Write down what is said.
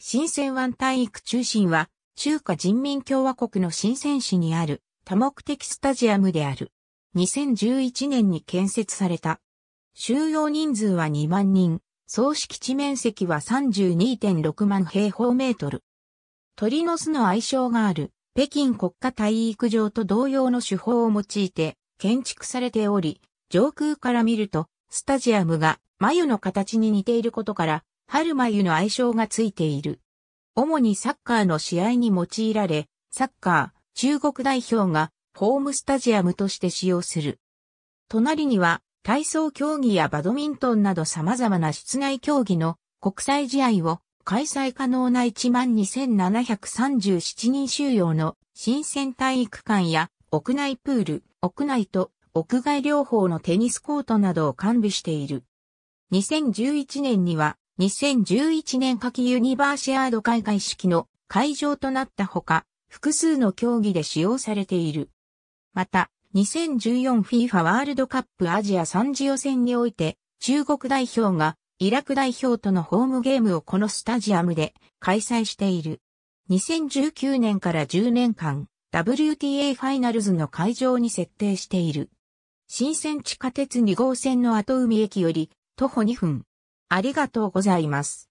新鮮湾体育中心は、中華人民共和国の新鮮市にある多目的スタジアムである。2011年に建設された。収容人数は2万人、総敷地面積は32.6万平方メートル。鳥の巣の愛称がある北京国家体育場と同様の手法を用いて建築されており、上空から見るとスタジアムが眉の形に似ていることから春眉の愛称がついている。主にサッカーの試合に用いられ、サッカー、中国代表がホームスタジアムとして使用する。隣には体操競技やバドミントンなど様々な室内競技の国際試合を開催可能な1万2737人収容の新鮮体育館や屋内プール、屋内と屋外両方のテニスコートなどを完備している。2011年には2011年夏季ユニバーシアード開会式の会場となったほか、複数の競技で使用されている。また、2014FIFA ワールドカップアジア3次予選において、中国代表がイラク代表とのホームゲームをこのスタジアムで開催している。2019年から10年間、WTA ファイナルズの会場に設定している。新鮮地下鉄2号線の後海駅より徒歩2分、ありがとうございます。